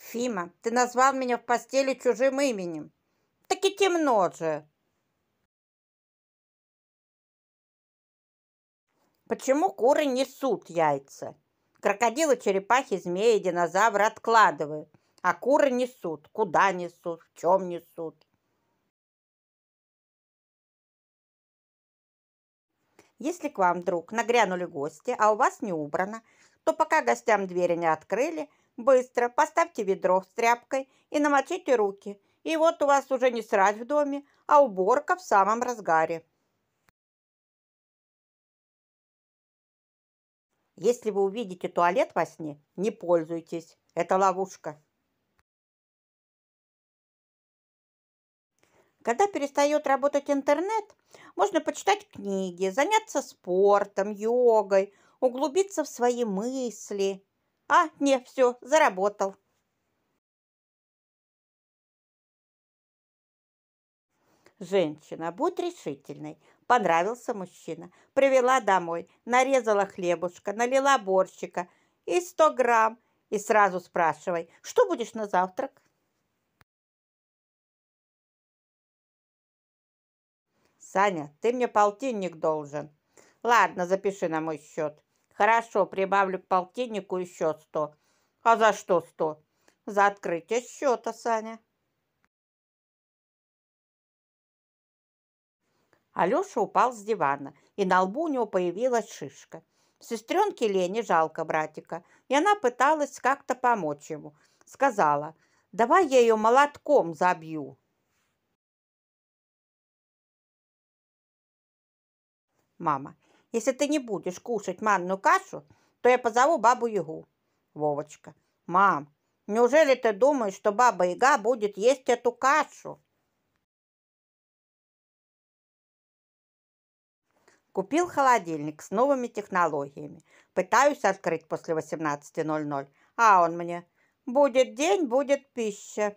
Фима, ты назвал меня в постели чужим именем. Так и темно же. Почему куры несут яйца? Крокодилы, черепахи, змеи, динозавры откладывают. А куры несут. Куда несут? В чем несут? Если к вам друг нагрянули гости, а у вас не убрано, то пока гостям двери не открыли – Быстро поставьте ведро с тряпкой и намочите руки. И вот у вас уже не срать в доме, а уборка в самом разгаре. Если вы увидите туалет во сне, не пользуйтесь. Это ловушка. Когда перестает работать интернет, можно почитать книги, заняться спортом, йогой, углубиться в свои мысли – а, не, все, заработал. Женщина, будь решительной. Понравился мужчина. Привела домой, нарезала хлебушка, налила борщика и сто грамм. И сразу спрашивай, что будешь на завтрак? Саня, ты мне полтинник должен. Ладно, запиши на мой счет. Хорошо, прибавлю к полтиннику еще сто. А за что сто? За открытие счета, Саня. Алеша упал с дивана, и на лбу у него появилась шишка. Сестренке Лене жалко братика, и она пыталась как-то помочь ему. Сказала, давай я ее молотком забью. Мама, если ты не будешь кушать манную кашу, то я позову бабу Ягу. Вовочка. Мам, неужели ты думаешь, что баба Яга будет есть эту кашу? Купил холодильник с новыми технологиями. Пытаюсь открыть после 18.00. А он мне. Будет день, будет пища.